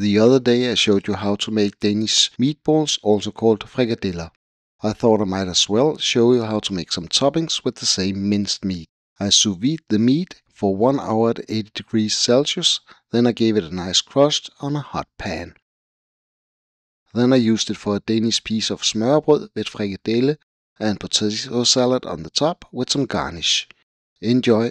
The other day I showed you how to make Danish meatballs, also called frikadella. I thought I might as well show you how to make some toppings with the same minced meat. I sous vide the meat for 1 hour at 80 degrees Celsius, then I gave it a nice crust on a hot pan. Then I used it for a Danish piece of smørbrød with frikadelle and potato salad on the top with some garnish. Enjoy!